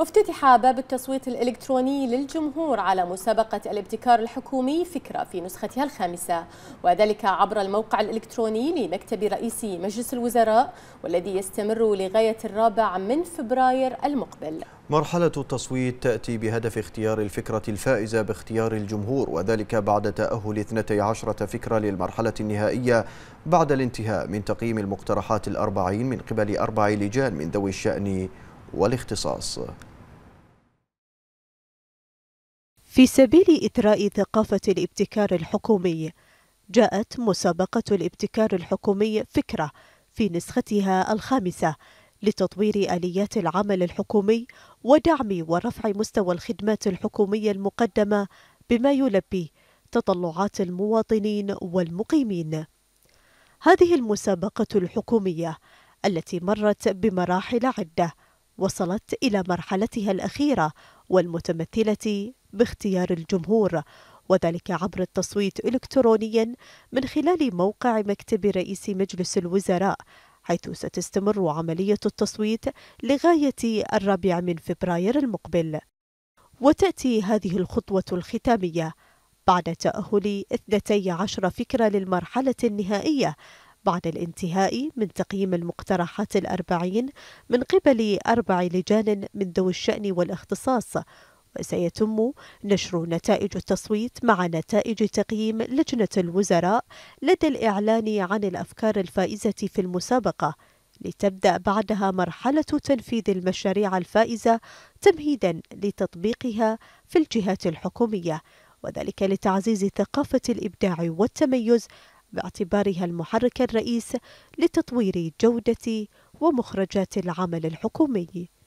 افتتح باب التصويت الإلكتروني للجمهور على مسابقة الابتكار الحكومي فكرة في نسختها الخامسة وذلك عبر الموقع الإلكتروني لمكتب رئيس مجلس الوزراء والذي يستمر لغاية الرابع من فبراير المقبل مرحلة التصويت تأتي بهدف اختيار الفكرة الفائزة باختيار الجمهور وذلك بعد تأهل 12 فكرة للمرحلة النهائية بعد الانتهاء من تقييم المقترحات الأربعين من قبل أربع لجان من ذوي الشأن والاختصاص في سبيل إثراء ثقافة الابتكار الحكومي جاءت مسابقة الابتكار الحكومي فكرة في نسختها الخامسة لتطوير آليات العمل الحكومي ودعم ورفع مستوى الخدمات الحكومية المقدمة بما يلبي تطلعات المواطنين والمقيمين. هذه المسابقة الحكومية التي مرت بمراحل عدة وصلت إلى مرحلتها الأخيرة والمتمثلة باختيار الجمهور وذلك عبر التصويت إلكترونيا من خلال موقع مكتب رئيس مجلس الوزراء حيث ستستمر عملية التصويت لغاية الرابع من فبراير المقبل وتأتي هذه الخطوة الختامية بعد تأهل 12 فكرة للمرحلة النهائية بعد الانتهاء من تقييم المقترحات الأربعين من قبل أربع لجان من ذوي الشأن والاختصاص وسيتم نشر نتائج التصويت مع نتائج تقييم لجنة الوزراء لدى الإعلان عن الأفكار الفائزة في المسابقة لتبدأ بعدها مرحلة تنفيذ المشاريع الفائزة تمهيدا لتطبيقها في الجهات الحكومية وذلك لتعزيز ثقافة الإبداع والتميز باعتبارها المحرك الرئيس لتطوير جودة ومخرجات العمل الحكومي